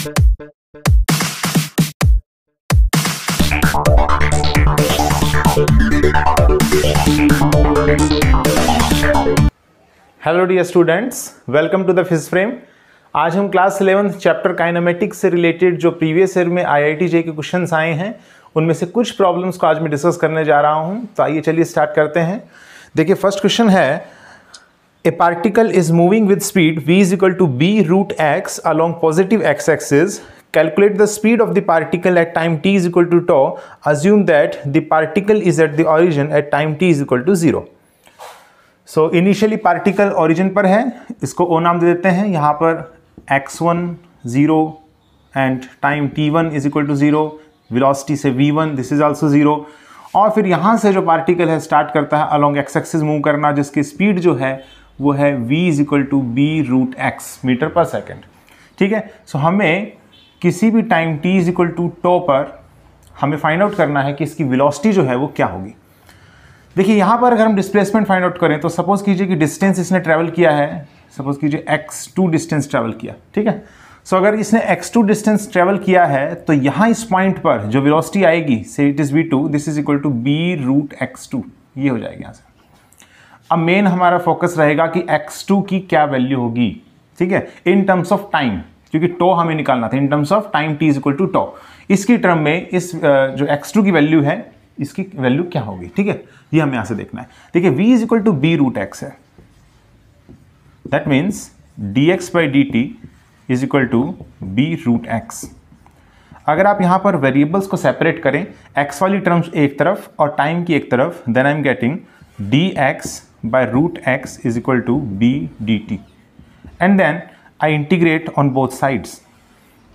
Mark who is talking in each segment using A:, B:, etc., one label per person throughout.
A: Hello dear students welcome to the phys frame आज हम class eleventh chapter kinematics से related जो previous year में आईआईटी जे के क्वेश्चन आए हैं उनमें से कुछ प्रॉब्लम्स को आज मैं डिस्कस करने जा रहा हूं तो आइए चलिए स्टार्ट करते हैं देखिए फर्स्ट क्वेश्चन है a particle is moving with speed v is equal to b root x along positive x axis calculate the speed of the particle at time T is equal to tau assume that the particle is at the origin at time T is equal to zero so initially particle origin पर है इसको ओ नाम दे देते हैं यहाँ पर x one zero and time t one is equal to zero velocity से v one this is also zero और फिर यहाँ से जो पार्टिकल है स्टार्ट करता है अलॉन्ग एक्स एक्सिस मूव करना जिसकी स्पीड जो है वो है v is equal to b root x metre per second ठीक है सो so, हमें किसी भी time t is equal to tau पर हमें फाइंड आउट करना है कि इसकी विलॉसिटी जो है वो क्या होगी देखिए यहाँ पर अगर हम डिस्प्लेसमेंट फाइंड आउट करें तो सपोज़ कीजिए कि डिस्टेंस इसने ट्रैवल किया है सपोज़ कीजिए एक्स टू डिस्टेंस ट्रैवल किया ठीक है सो so, अगर इसने एक्स टू डिस्टेंस ट्रैवल किया है तो यहाँ इस पॉइंट पर जो विलॉसिटी आएगी से it is v two this is equal to b root x two ये हो जाएगी यहाँ से अब मेन हमारा फोकस रहेगा कि x2 की क्या वैल्यू होगी ठीक है इन टर्म्स ऑफ टाइम क्योंकि टो हमें निकालना था in terms of time t is equal to tau इसकी टर्म में इस जो x2 की वैल्यू है इसकी वैल्यू क्या होगी ठीक है ये हमें यहां से देखना है देखिए v is equal to b root x है that means d x by D t is equal to b root x अगर आप यहां पर वेरिएबल्स को सेपरेट करें एक्स वाली टर्म्स एक तरफ और टाइम की एक तरफ then I am getting d x by root x is equal to b dt and then I integrate on both sides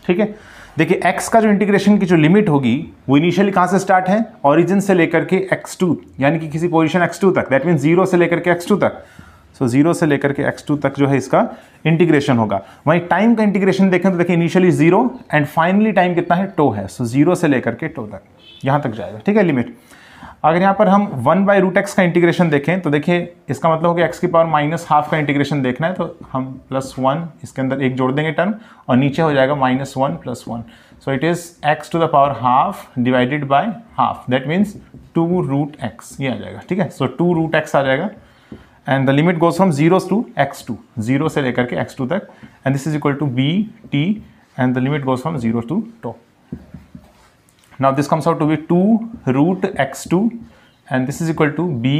A: ठीक है देखिए x का जो इंटीग्रेशन की जो लिमिट होगी वो इनिशियली कहाँ से स्टार्ट है ओरिजिन से लेकर के x2 यानी कि किसी पोजीशन x2 तक दैट मीन जीरो से लेकर के x2 तक सो so, जीरो से लेकर के x2 तक जो है इसका इंटीग्रेशन होगा वहीं टाइम का इंटीग्रेशन देखें तो देखिए initially zero and finally time कितना है टो है सो so, जीरो से लेकर के टो तक यहाँ तक जाएगा ठीक है लिमिट अगर यहाँ पर हम वन बाई रूट एक्स का इंटीग्रेशन देखें तो देखिए इसका मतलब हो गया एक्स की पावर माइनस हाफ का इंटीग्रेशन देखना है तो हम प्लस वन इसके अंदर एक जोड़ देंगे टर्म और नीचे हो जाएगा minus one plus one so it is x to the power half divided by half that means two root x ये आ जाएगा ठीक है सो टू रूट एक्स आ जाएगा and the limit goes from zero to x two zero से लेकर के एक्स टू तक and this is equal to b t and the limit goes from zero to tau now this comes out to be 2 root x2 and this is equal to b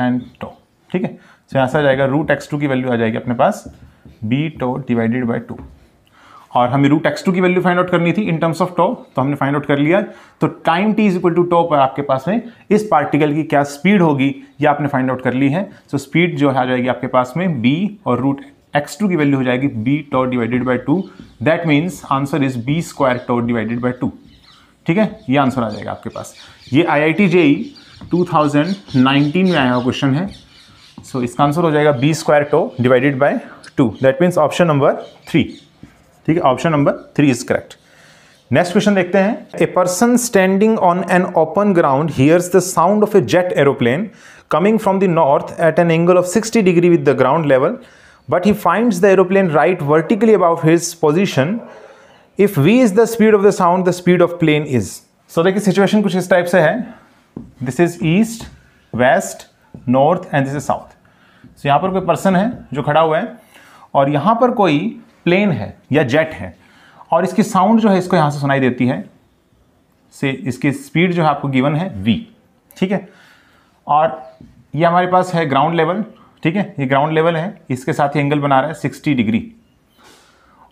A: and tau ठीक है तो यहाँ से आ जाएगा root x two की value आ जाएगी अपने पास b tau divided by two और हमें रूट एक्स टू की वैल्यू फाइंड आउट करनी थी इन टर्म्स ऑफ टो तो हमने फाइंड आउट कर लिया तो time T is equal to tau पर आपके पास में इस पार्टिकल की क्या स्पीड होगी ये आपने फाइंड आउट कर ली है तो so, स्पीड जो है आ जाएगी आपके पास में बी और रूट एक्स टू की वैल्यू हो जाएगी b tau divided by two that means answer is b square tau divided by two ठीक है ये आंसर आ जाएगा आपके पास ये I I T JEE two thousand nineteen में आया हुआ क्वेश्चन है सो so, इसका आंसर हो जाएगा b square tau divided by two that means option number three ठीक है option number three is correct next question देखते हैं a person standing on an open ground hears the sound of a jet aeroplane coming from the north at an angle of 60 degree with the ground level but he finds the aeroplane right vertically about his position if v is the speed of the sound the speed of plane is so देखिए situation कुछ इस type से है this is east west north and this is south so यहाँ पर कोई person है जो खड़ा हुआ है और यहाँ पर कोई प्लेन है या जेट है और इसकी साउंड जो है इसको यहाँ से सुनाई देती है से इसकी स्पीड जो है आपको गिवन है v ठीक है और ये हमारे पास है ग्राउंड लेवल ठीक है ये ग्राउंड लेवल है इसके साथ ही एंगल बना रहा है 60 डिग्री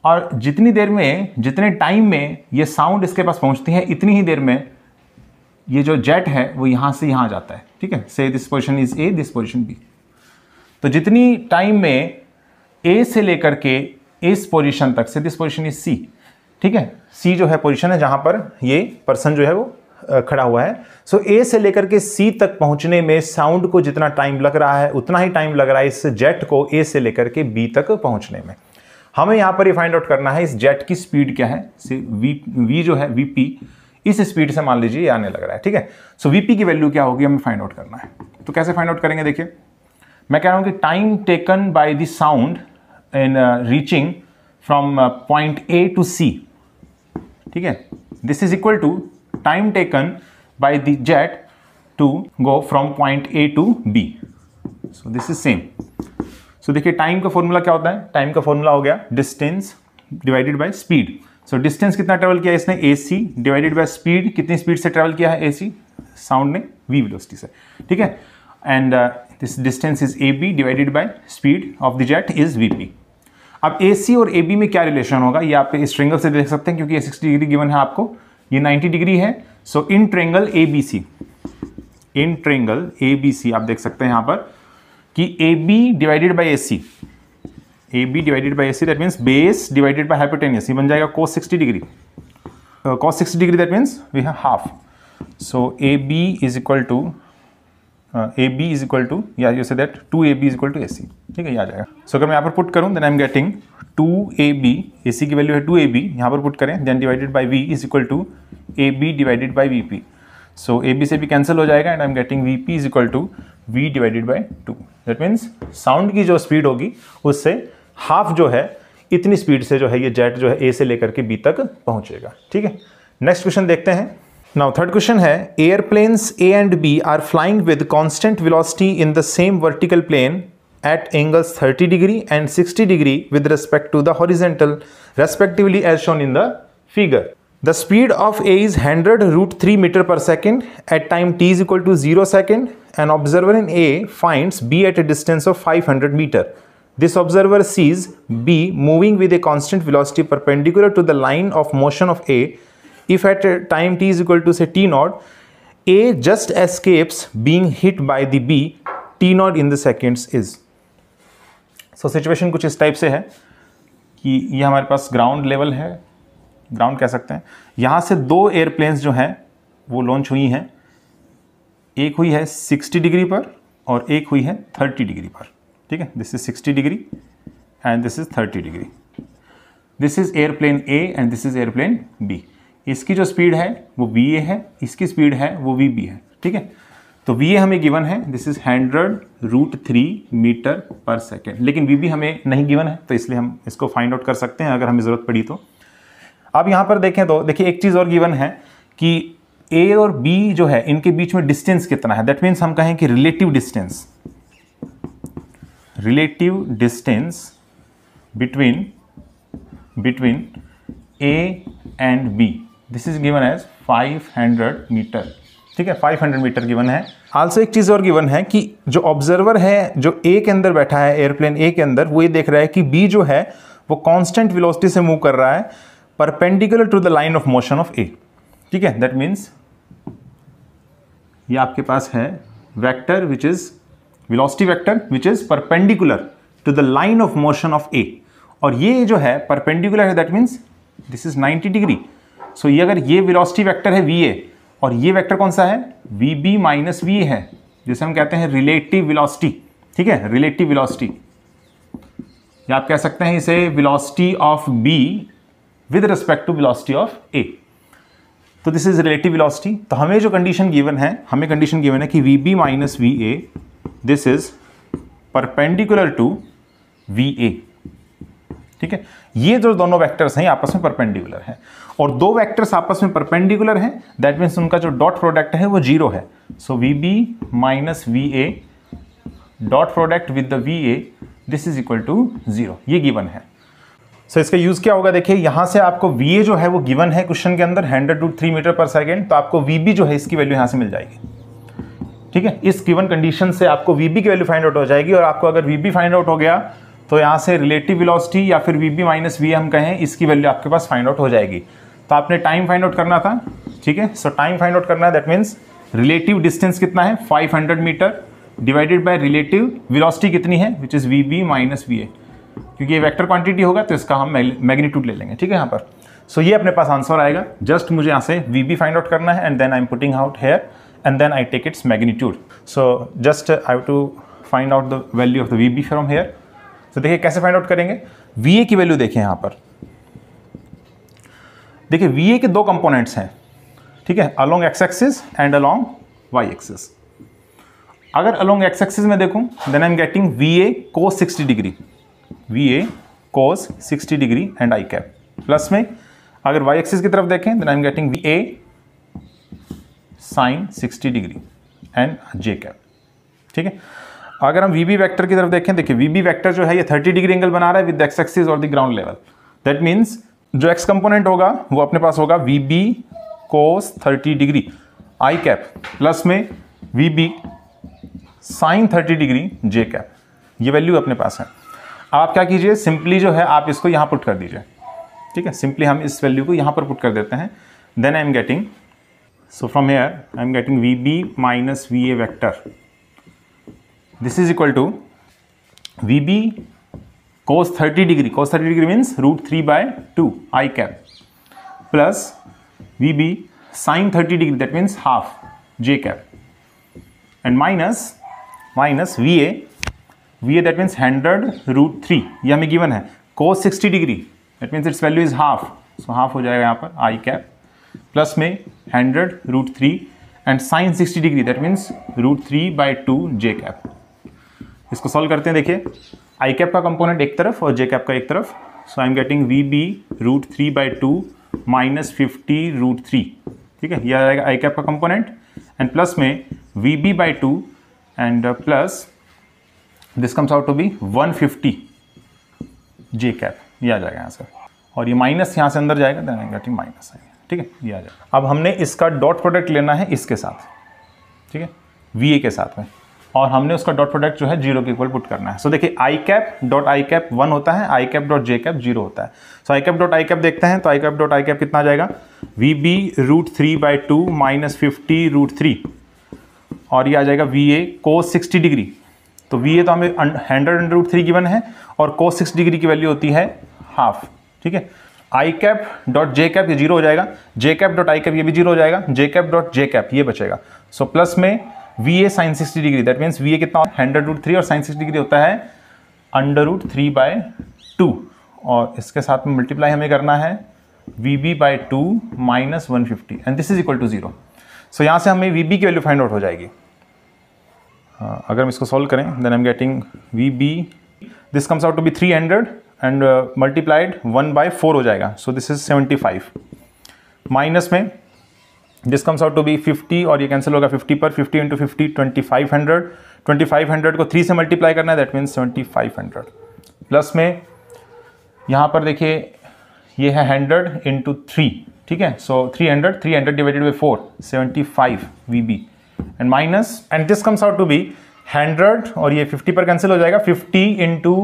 A: और जितनी देर में जितने टाइम में ये साउंड इसके पास पहुंचती है इतनी ही देर में ये जो जेट है वो यहाँ से यहाँ जाता है ठीक है से this position is A this position B तो जितनी टाइम में ए से लेकर के इस पोजिशन तक से दिस पोजिशन इज सी ठीक है सी जो है पोजिशन है जहाँ पर ये पर्सन जो है वो खड़ा हुआ है सो so, ए से लेकर के सी तक पहुँचने में साउंड को जितना टाइम लग रहा है उतना ही टाइम लग रहा है इस जेट को ए से लेकर के बी तक पहुँचने में हमें यहाँ पर ये फाइंड आउट करना है इस जेट की स्पीड क्या है वी वी जो है वी पी इस स्पीड से मान लीजिए आने लग रहा है ठीक है सो वी पी की वैल्यू क्या होगी हमें फाइंड आउट करना है तो कैसे फाइंड आउट करेंगे देखिए मैं कह रहा हूँ कि time taken by the sound in reaching from point A to C ठीक है this is equal to time taken by the jet to go from point A to B so this is same so देखिए time का formula क्या होता है time का formula हो गया distance divided by speed so distance कितना travel किया इसने A C divided by speed कितनी स्पीड से ट्रेवल किया है ए सी साउंड ने वी वेलोसिटी से ठीक है and this distance is A B divided by speed of the jet is v p अब ए सी और ए बी में क्या रिलेशन होगा ये आप इस ट्रेंगल से देख सकते हैं क्योंकि ये सिक्सटी डिग्री गिवन है आपको ये नाइन्टी डिग्री है so in triangle A B C in triangle A B C आप देख सकते हैं यहाँ पर कि A B divided by A C A B divided by A C that means base divided by hypotenuse ये बन जाएगा cos sixty degree cos sixty degree that means v है half so A B is equal to A B is equal to या you say that to A B is equal to A C ठीक है ये आ जाएगा सो अगर मैं यहाँ पर पुट करूँ then I am getting two A B A C की वैल्यू है टू ए बी यहाँ पर पुट करें then divided by v is equal to A B divided by v p so A B से भी cancel हो जाएगा and I am getting v p is equal to v divided by two that means sound की जो speed होगी उससे half जो है इतनी स्पीड से जो है ये जेट जो है ए से लेकर के बी तक पहुंचेगा ठीक है नेक्स्ट क्वेश्चन देखते हैं नाउ थर्ड क्वेश्चन है airplanes A and B are flying with constant velocity in the same vertical plane at angles 30 degree and 60 degree with respect to the horizontal respectively as shown in the figure the speed of A is hundred root three metre per second at time T is equal to zero second an observer in A finds B at a distance of five hundred metre this observer sees B moving with a constant velocity perpendicular to the line of motion of A if at time T is equal to say T naught A just escapes being hit by the B T naught in the seconds is so situation कुछ इस type से है कि यह हमारे पास ground level है ground कह सकते हैं यहाँ से दो एयरप्लेन्स जो हैं वो लॉन्च हुई हैं एक हुई है 60 डिग्री पर और एक हुई है 30 डिग्री पर ठीक है this is 60 degree and this is 30 degree this is airplane A and this is airplane B इसकी जो स्पीड है वो वी ए है इसकी स्पीड है वो वी बी है ठीक है तो वी ए हमें गिवन है this is hundred root three metre per second लेकिन वी बी हमें नहीं गिवन है तो इसलिए हम इसको फाइंड आउट कर सकते हैं अगर हमें ज़रूरत पड़ी तो अब यहाँ पर देखें तो देखिए एक चीज़ और गिवन है कि ए और बी जो है इनके बीच में डिस्टेंस कितना है दैट मीन्स हम कहें कि relative distance relative distance between between A and B this is given as 500 metre ठीक है 500 मीटर गिवन है आल्सो एक चीज़ और गिवन है कि जो ऑब्जर्वर है जो ए के अंदर बैठा है एयरप्लेन ए के अंदर वो ये देख रहा है कि बी जो है वो कांस्टेंट वेलोसिटी से मूव कर रहा है perpendicular to the line of motion of A ठीक है दैट मीन्स ये आपके पास है vector which is velocity vector which is perpendicular to the line of motion of A और ये जो है परपेंडिकुलर है that means this is 90 degree so ये अगर ये वेलोसिटी वेक्टर है वी ए और ये वेक्टर कौन सा है वी बी माइनस वी है जिसे हम कहते हैं रिलेटिव वेलोसिटी ठीक है रिलेटिव विलॉसिटी या आप कह सकते हैं इसे velocity of B with respect to velocity of A तो दिस इज रिलेटिव विलॉसिटी तो हमें जो कंडीशन गिवन है हमें कंडीशन गिवन है कि v B minus we A this is perpendicular to v A ठीक है ये जो दोनों वैक्टर्स हैं आपस में परपेंडिकुलर हैं और दो वैक्टर्स आपस में परपेंडिकुलर हैं दैट मीन्स उनका जो डॉट प्रोडक्ट है वो जीरो है so V B minus we A dot product with the V A this is equal to zero ये गिवन है सो so, इसका यूज़ क्या होगा देखिए यहाँ से आपको वी जो है वो गिवन है क्वेश्चन के अंदर hundred two three metre per second तो आपको वी जो है इसकी वैल्यू यहाँ से मिल जाएगी ठीक है इस गिवन कंडीशन से आपको वी की वैल्यू फाइंड आउट हो जाएगी और आपको अगर वी फाइंड आउट हो गया तो यहाँ से रिलेटिव विलॉसिटी या फिर वी बी माइनस वी हम कहें इसकी वैल्यू आपके पास फाइंड आउट हो जाएगी तो आपने टाइम फाइंड आउट करना था ठीक है सो टाइम फाइंड आउट करना है दैट मीन्स रिलेटिव डिस्टेंस कितना है 500 meter divided by relative velocity कितनी है which is V B minus we A क्योंकि ये वेक्टर क्वांटिटी होगा तो इसका हम मैग्नीट्यूड ले लेंगे ठीक है यहाँ पर सो so, ये अपने पास आंसर आएगा जस्ट मुझे यहाँ से वी बी फाइंड आउट करना है and then I am putting out here and then I take its magnitude so just I to find out the value of the V B from here तो देखिए कैसे find out करेंगे V A की value देखिए यहाँ पर देखिए V A के दो कंपोनेंट्स हैं ठीक है along X axis and along Y axis अगर अलोंग एक्स एक्सिस में देखूँ then I am getting V A को sixty degree V A cos sixty degree and I cap plus में अगर वाई एक्सिस की तरफ देखें then I am getting V A sine sixty degree and J cap ठीक है अगर हम वी बी वैक्टर की तरफ देखें देखिए वी बी वैक्टर जो है ये थर्टी डिग्री एंगल बना रहा है विद एक्स एक्सिस और the ground level that means जो एक्स कंपोनेंट होगा वो अपने पास होगा V B cos thirty degree I cap plus में V B sine thirty degree J cap ये वैल्यू अपने पास है आप क्या कीजिए सिंपली जो है आप इसको यहाँ पुट कर दीजिए ठीक है सिंपली हम इस वैल्यू को यहाँ पर पुट कर देते हैं then I am getting so from here I am getting V B minus we A vector this is equal to V B cos thirty degree cos thirty degree means root three by two I cap plus V B sine thirty degree that means half J cap and minus minus we A V A that means hundred root three ये हमें given है cos sixty degree that means its value is half so half हो जाएगा यहाँ पर I cap plus में hundred root three and sine sixty degree that means root three by two J cap इसको solve करते हैं देखिए आई कैप का कंपोनेंट एक तरफ और जे कैप का एक तरफ so I am getting V B root three by two minus fifty root three ठीक है यह आ जाएगा आई कैप का कंपोनेंट एंड प्लस में V B by two and plus this comes out to be 150 J cap ये आ जाएगा यहाँ से और ये माइनस यहाँ से अंदर जाएगा देन आएगा कि माइनस आएगा ठीक है ये आ जाएगा अब हमने इसका डॉट प्रोडक्ट लेना है इसके साथ ठीक है वी के साथ में और हमने उसका डॉट प्रोडक्ट जो है जीरो के इक्वल पुट करना है सो so, देखिए I cap dot I cap one होता है I cap dot J cap zero होता है so I cap dot I cap देखते हैं तो I cap dot I cap कितना आ जाएगा V B root three by two minus fifty root three और ये आ जाएगा वी ए को सिक्सटी डिग्री तो वी ए तो हमें hundred under root three given है और कोस सिक्स डिग्री की वैल्यू होती है हाफ ठीक है I cap dot J cap ये जीरो हो जाएगा J cap dot I cap ये भी जीरो हो जाएगा J cap dot J cap ये बचेगा सो so, प्लस में V A sine sixty degree that means V A कितना हंड्रेड रूट थ्री और साइन सिक्सटी डिग्री होता है under root three by two और इसके साथ में मल्टीप्लाई हमें करना है we B by two minus one fifty and this is equal to zero so यहाँ से हमें वी बी की वैल्यू फाइंड आउट हो जाएगी Uh, अगर हम इसको सॉल्व करें then I am getting V B this comes out to be three hundred and multiplied one by four हो जाएगा so this is seventy five minus में this comes out to be fifty और ये cancel होगा fifty पर fifty into fifty twenty five hundred twenty five hundred को three से multiply करना है that means seventy five hundred plus में यहाँ पर देखिए ये है हंड्रेड इंटू थ्री ठीक है so three hundred three hundred divided by four seventy five V B and minus and this comes out to be hundred और ये फिफ्टी पर कैंसिल हो जाएगा fifty into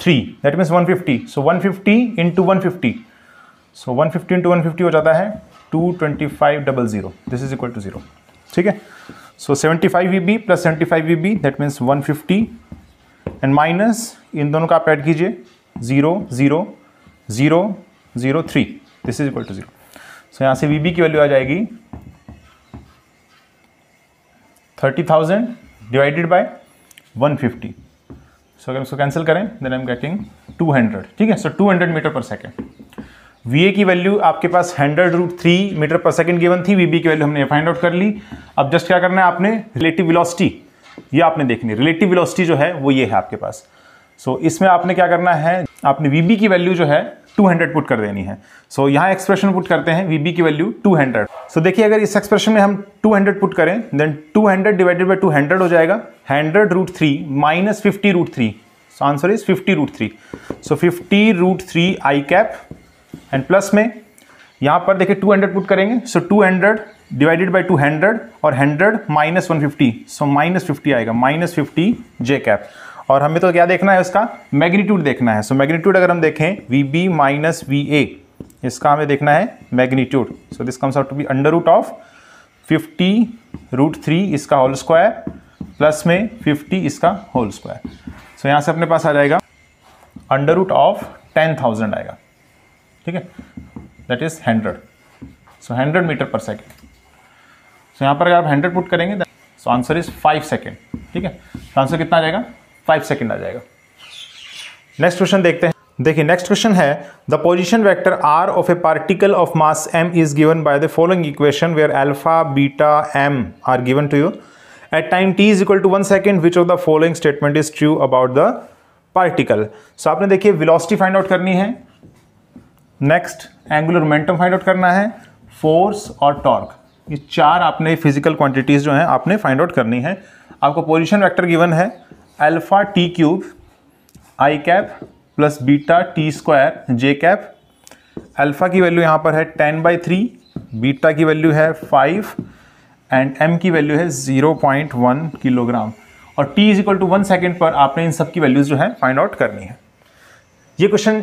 A: three that means one fifty so one fifty into one fifty so one fifty into one fifty हो जाता है two twenty five double zero this is equal to zero ठीक है so seventy five V B plus seventy five V B that means one fifty and minus इन दोनों का आप add कीजिए zero zero zero zero three this is equal to zero so यहाँ से V B की वैल्यू आ जाएगी thirty thousand divided by one fifty so अगर इसको कैंसिल करें then I am getting two hundred ठीक है so two hundred meter per second V की वैल्यू आपके पास hundred root three metre per second given थी वी की वैल्यू हमने फाइंड आउट कर ली अब जस्ट क्या करना है आपने रिलेटिव विलॉसिटी ये आपने देखनी रिलेटिव विलॉसिटी जो है वो ये है आपके पास सो so, इसमें आपने क्या करना है आपने वी की वैल्यू जो है 200 पुट कर देनी है सो so, यहाँ एक्सप्रेशन पुट करते हैं वी की वैल्यू 200 सो so, देखिए अगर इस एक्सप्रेशन में हम 200 पुट करें देन 200 डिवाइडेड बाई 200 हो जाएगा hundred root three minus fifty root three so answer is fifty root three so fifty root three I cap and plus में यहाँ पर देखिए 200 पुट करेंगे सो so 200 डिवाइडेड बाई 200 और hundred minus one so minus fifty आएगा minus fifty J cap और हमें तो क्या देखना है उसका मैग्नीट्यूड देखना है सो so, मैग्नीट्यूड अगर हम देखें V B minus we A इसका हमें देखना है magnitude so this comes out to be under root of fifty root three इसका होल स्क्वायर प्लस में फिफ्टी इसका होल स्क्वायर सो यहाँ से अपने पास आ जाएगा under root of ten thousand आएगा ठीक है that is hundred so hundred meter per second so यहाँ पर अगर आप हंड्रेड पुट करेंगे so answer is five second ठीक है तो आंसर कितना आ जाएगा फाइव सेकेंड आ जाएगा नेक्स्ट क्वेश्चन देखते हैं देखिए नेक्स्ट क्वेश्चन है the position vector R of a particle of mass M is given by the following equation where alpha beta M are given to you at time T is equal to one second which of the following statement is true about the particle so आपने देखिए velocity find out करनी है next angular momentum find out करना है force और torque ये चार आपने फिजिकल क्वांटिटीज जो हैं आपने फाइंड आउट करनी है आपको पोजिशन वैक्टर गिवन है alpha T cube I cap plus beta T square J cap alpha की वैल्यू यहाँ पर है टेन बाई थ्री बीटा की वैल्यू है फाइव एंड एम की वैल्यू है ज़ीरो पॉइंट वन किलोग्राम और T is equal to one second पर आपने इन सब की वैल्यूज़ जो है फाइंड आउट करनी है ये क्वेश्चन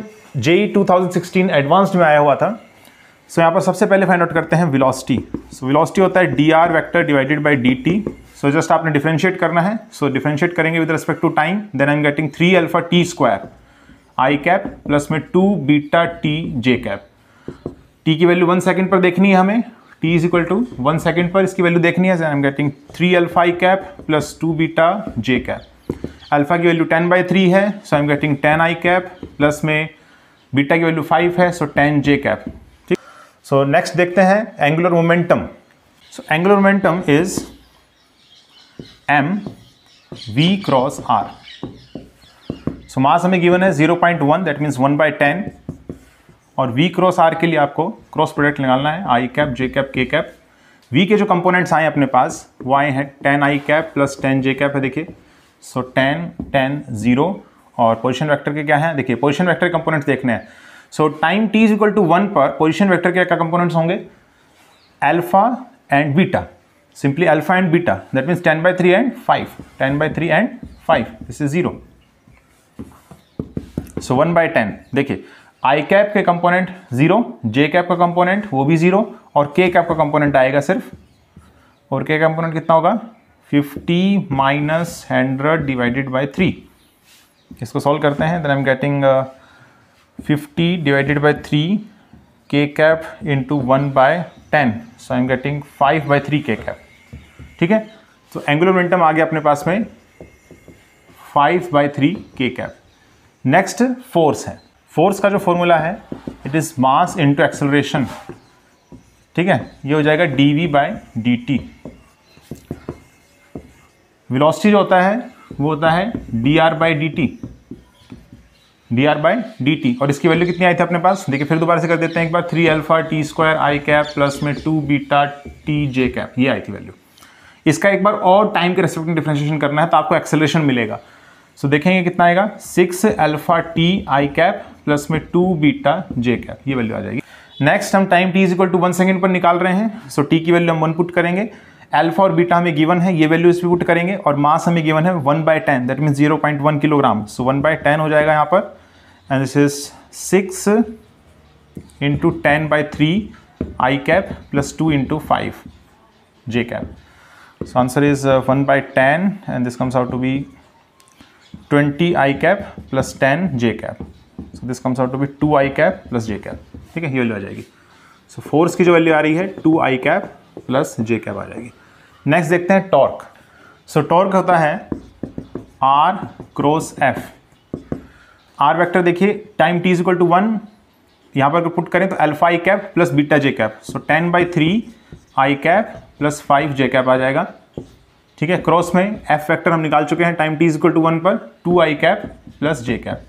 A: थाउजेंड सिक्सटीन एडवांस्ड में आया हुआ था सो so, यहाँ पर सबसे पहले फाइंड आउट करते हैं विलॉसिटी सो विलॉसिटी होता है D R vector divided by D T so just आपने डिफ्रेंशिएट करना है सो so, डिफ्रेंशिएट करेंगे with respect to time then I am getting three alpha T square I cap plus में two beta T J cap T की value one second पर देखनी है हमें T is equal to one second पर इसकी value देखनी है I am getting three alpha I cap plus to beta J cap alpha की वैल्यू टेन बाई थ्री है so I am getting ten I cap plus में beta की value five है so ten J cap ठीक सो next देखते हैं angular momentum so angular momentum is M V cross R so mass हमें given है 0.1 point one that means one by ten और V cross R के लिए आपको क्रॉस प्रोडक्ट निकालना है I cap J cap K cap V के जो कंपोनेंट्स आए अपने पास वो आए हैं ten I cap plus ten J cap है देखिए सो टेन टेन जीरो और पोजिशन वैक्टर के क्या है देखिए पोजिशन वैक्टर कंपोनेंट्स देखने हैं so time T is equal to one पर पोजिशन वैक्टर के क्या कंपोनेंट्स होंगे alpha and beta simply alpha and beta that means 10 by 3 and 5 10 by 3 and 5 this is 0 so one by ten देखिए I cap के component zero J cap का component वो भी zero और के कैप का कंपोनेंट आएगा सिर्फ और के कंपोनेंट कितना होगा 50 minus hundred divided by three इसको सॉल्व करते हैं then I am getting 50 divided by three K cap into one by ten so I am getting five by three K cap ठीक है तो एंगुलर मोमेंटम आ गया अपने पास में five by three K cap next force है force का जो फॉर्मूला है it is mass into acceleration ठीक है ये हो जाएगा D V by D T velocity जो होता है वो होता है D R by D T D R by D T और इसकी वैल्यू कितनी आई थी अपने पास देखिए फिर दोबारा से कर देते हैं एक बार three alpha T square I cap plus में two beta T J cap ये आई थी वैल्यू इसका एक बार और टाइम के रेस्पेक्ट में डिफ्रेंशिएशन करना है तो आपको एक्सेलरेशन मिलेगा सो so, देखेंगे कितना आएगा six alpha T I cap plus में टू बीटा जे कैप ये वैल्यू आ जाएगी नेक्स्ट हम time T is equal to one second पर निकाल रहे हैं सो so, टी की वैल्यू हम वन पुट करेंगे अल्फा और बीटा हमें गिवन है ये वैल्यू इस पर पुट करेंगे और मास हमें गिवन है one by ten that mean zero point one kilogram so one by ten हो जाएगा यहाँ पर and this is six into ten by three I cap plus two into five J cap So answer is 1 uh, by 10 and this comes out to be 20 i cap plus 10 j cap. So this comes out to be 2 i cap plus j cap. ठीक है ये value आ जाएगी so force की जो value आ रही है two I cap plus J cap आ जाएगी नेक्स्ट देखते हैं टॉर्क सो टॉर्क होता है R cross F R vector देखिए time T equal to one यहाँ पर अगर पुट करें तो alpha I cap plus beta J cap so ten by three I cap plus five J cap आ जाएगा ठीक है क्रॉस में एफ फैक्टर हम निकाल चुके हैं time T equal to one पर two I cap plus J cap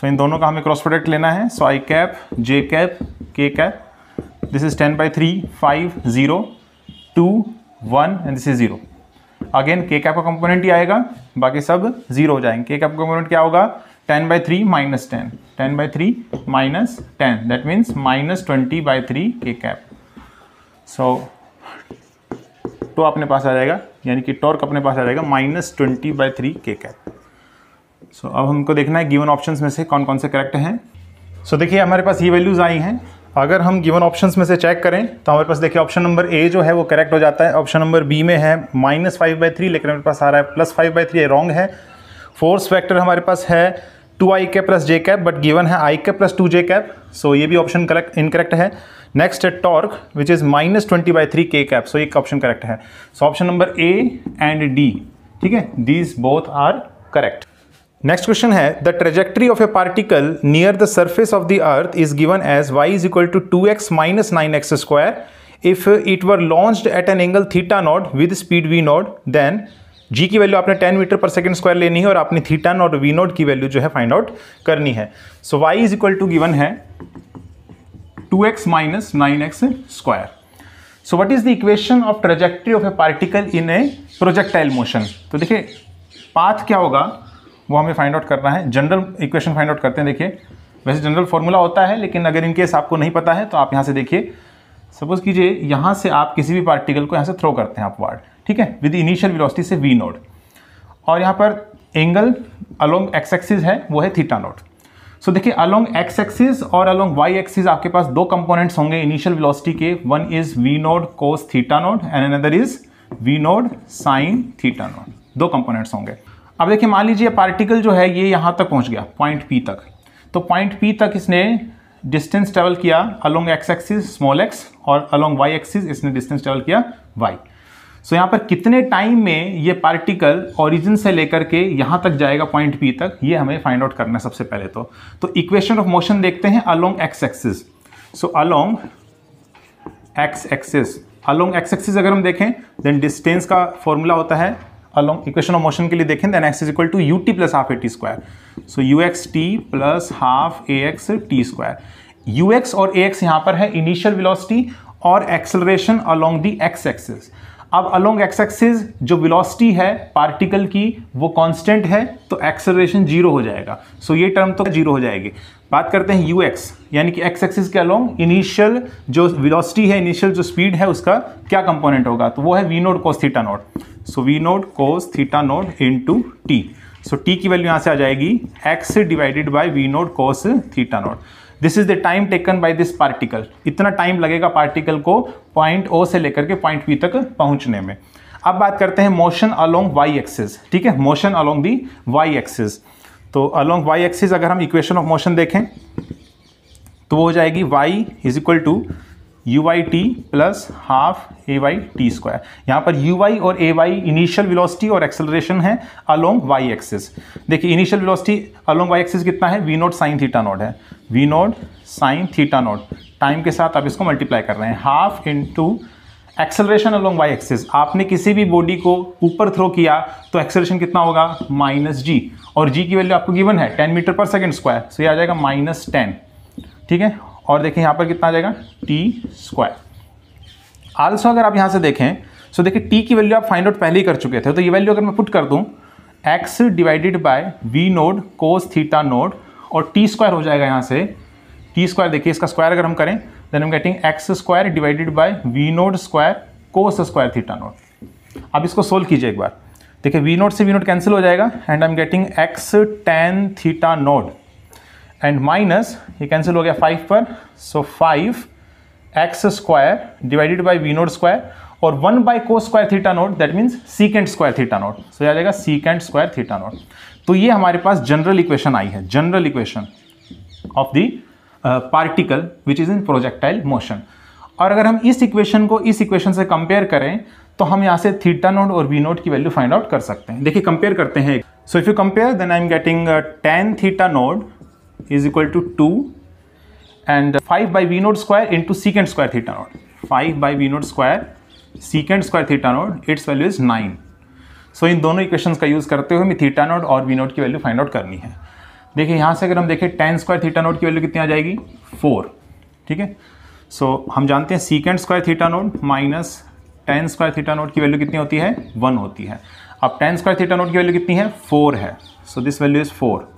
A: so इन दोनों का हमें क्रॉस प्रोडक्ट लेना है so I cap J cap K cap this is ten by three five zero two one and this is zero again K cap का component ही आएगा बाकी सब जीरो हो जाएंगे के कैप का कंपोनेंट क्या होगा ten by three minus ten ten by three minus ten that means minus twenty by three K cap so टो तो अपने पास आ जाएगा यानी कि टॉर्क अपने पास आ जाएगा minus twenty by three K cap so अब हमको देखना है गिवन ऑप्शंस में से कौन कौन से करेक्ट हैं सो so, देखिए हमारे पास ये वैल्यूज़ आई हैं अगर हम गिवन ऑप्शंस में से चेक करें तो हमारे पास देखिए ऑप्शन नंबर ए जो है वो करेक्ट हो जाता है ऑप्शन नंबर बी में है माइनस फाइव बाई थ्री लेकिन हमारे पास आ रहा है plus five by three wrong है फोर्स फैक्टर हमारे पास है two I cap plus J cap but given है I cap plus two J cap so ये भी ऑप्शन करेक्ट इनकरेक्ट है नेक्स्ट है torque which is minus twenty by three K cap so एक option correct है so option number A and D ठीक है these both are correct next question है the trajectory of a particle near the surface of the earth is given as Y is equal to two X minus nine X square if it were launched at an angle theta naught with speed V naught then G की value आपने ten metre per second square लेनी है और आपने थीटन और V naught की value जो है फाइंड आउट करनी है so Y is equal to given है two X minus nine X square so what is the equation of trajectory of a particle in a projectile motion तो देखिए path क्या होगा वो हमें फाइंड आउट करना है जनरल इक्वेशन फाइंड आउट करते हैं देखिए वैसे जनरल फॉर्मूला होता है लेकिन अगर इनकेस आपको नहीं पता है तो आप यहाँ से देखिए सपोज कीजिए यहाँ से आप किसी भी पार्टिकल को यहाँ से थ्रो करते हैं आप वार्ड ठीक है विद इनिशियल विलोसिटी से वी नोट और यहाँ पर एंगल अलोंग एक्स एक्सिस है वो है थीटा नोट सो so, देखिए अलोंग एक्स एक्सिस और अलोंग वाई एक्सिस आपके पास दो कंपोनेंट्स होंगे इनिशियल विलोसिटी के one is V naught cos theta naught and another is V naught sine theta naught दो कंपोनेंट्स होंगे अब देखिए मान लीजिए पार्टिकल जो है ये यहाँ तक पहुँच गया पॉइंट पी तक तो पॉइंट पी तक इसने डिस्टेंस ट्रेवल किया along X axis small X और अलोंग वाई एक्सिस इसने डिस्टेंस ट्रेवल किया वाई सो यहाँ पर कितने टाइम में ये पार्टिकल ओरिजिन से लेकर के यहाँ तक जाएगा पॉइंट पी तक ये हमें फाइंड आउट करना है सबसे पहले तो तो इक्वेशन ऑफ मोशन देखते हैं along X axis so along X axis along X axis अगर हम देखें देन डिस्टेंस का फॉर्मूला होता है अलोंग इक्वेशन ऑफ मोशन के लिए देखें then X is equal to U T plus half A T square so U X T plus half A X T square U X और A X यहाँ पर है initial velocity और acceleration along the X axis अब along X axis जो velocity है particle की वो कांस्टेंट है तो एक्सेलरेशन जीरो हो जाएगा सो so ये टर्म तो जीरो हो जाएगी बात करते हैं यू एक्स यानी कि एक्स एक्सिस के अलोंग इनिशियल जो वेलोसिटी है इनिशियल जो स्पीड है उसका क्या कंपोनेंट होगा तो वो है V naught cos theta naught so V naught cos theta naught into T so T की वैल्यू यहाँ से आ जाएगी X divided by V naught cos theta naught this is the time taken by this particle इतना time लगेगा particle को point O से लेकर के पॉइंट पी तक पहुंचने में अब बात करते हैं मोशन अलोंग वाई एक्सिस ठीक है motion along the Y axis तो अलोंग वाई एक्सिस अगर हम इक्वेशन ऑफ मोशन देखें तो वो हो जाएगी Y is equal to U I T plus half A Y T square यहाँ पर यू आई और ए वाई इनिशियल विलोसिटी और एक्सेलरेशन है अलोंग वाई एक्सिस देखिए initial velocity along Y axis कितना है V naught sine theta naught है V naught sine theta naught time के साथ आप इसको मल्टीप्लाई कर रहे हैं half into acceleration along Y axis आपने किसी भी बॉडी को ऊपर थ्रो किया तो एक्सेलरेशन कितना होगा माइनस जी और जी की वैल्यू आपको गिवन है ten metre per second square so ये आ जाएगा माइनस टेन ठीक है और देखें यहाँ पर कितना आ जाएगा टी स्क्वायर आल्सो अगर आप यहाँ से देखें सो देखिए टी की वैल्यू आप फाइंड आउट पहले ही कर चुके थे तो ये वैल्यू अगर मैं पुट कर दूँ X divided by V naught cos theta naught और टी स्क्वायर हो जाएगा यहाँ से टी स्क्वायर देखिए इसका स्क्वायर अगर हम करें then am getting X square divided by V naught square cos square theta naught अब इसको सोल्व कीजिए एक बार देखिए वी नोट से वी नोट कैंसिल हो जाएगा and I am getting X tan theta naught and minus ये कैंसिल हो गया फाइव पर so five X square divided by we naught square और one by cos square theta naught that means secant square theta naught so आ जाएगा secant square theta note तो ये हमारे पास जनरल इक्वेशन आई है general equation of the particle which is in projectile motion और अगर हम इस इक्वेशन को इस इक्वेशन से कंपेयर करें तो हम यहाँ से थीटा नोट और वी नोट की वैल्यू फाइंड आउट कर सकते हैं देखिए कंपेयर करते हैं so if you compare then I am getting tan theta naught is equal to 2 and 5 by v naught square into secant square theta naught. 5 by v naught square secant square theta naught its value is 9. So so, इन दोनों equations का use करते हुए हमें theta naught और V naught की value find out करनी है देखिए यहाँ से अगर हम देखें टेन स्क्वायर थीटा नोट की वैल्यू कितनी आ जाएगी फोर ठीक है सो हम जानते हैं secant square theta naught minus tan square theta naught की वैल्यू कितनी होती है वन होती है अब टेन स्क्वायर थीटा नोट की वैल्यू कितनी है फोर है so this value is four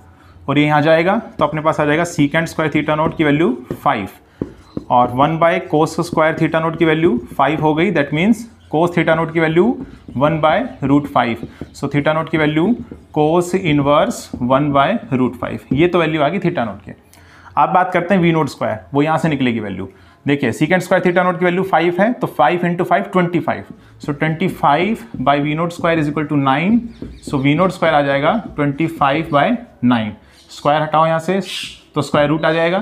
A: और ये यहाँ जाएगा तो अपने पास आ जाएगा सीकेंड स्क्वायर थीटा नोट की वैल्यू फाइव और one by cos square theta naught की वैल्यू फाइव हो गई that means cos theta naught की value one by root five so theta naught की value cos inverse one by root five ये तो value आ गई theta naught की आप बात करते हैं वी नोट स्क्वायर वो यहाँ से निकलेगी वैल्यू देखिए सीकेंड स्क्वायर थीटा नोट की वैल्यू फाइव है तो five into five twenty five so twenty five by we naught square is equal to nine so v naught square आ जाएगा twenty five by nine square हटाओ यहाँ से तो square root आ जाएगा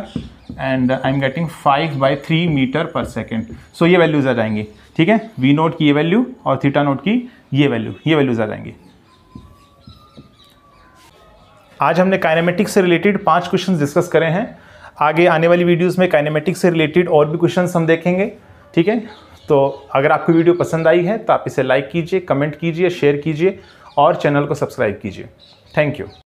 A: and I am getting five by three metre per second so ये values आ जाएंगे ठीक है वी नोट की ये वैल्यू और थीटा नोट की ये वैल्यू ये वैल्यूज़ आ जाएंगी आज हमने काइनेमेटिक्स से रिलेटेड पांच क्वेश्चंस डिस्कस करे हैं आगे आने वाली वीडियोस में काइनेमेटिक्स से रिलेटेड और भी क्वेश्चंस हम देखेंगे ठीक है तो अगर आपको वीडियो पसंद आई है तो आप इसे लाइक कीजिए कमेंट कीजिए शेयर कीजिए और चैनल को सब्सक्राइब कीजिए थैंक यू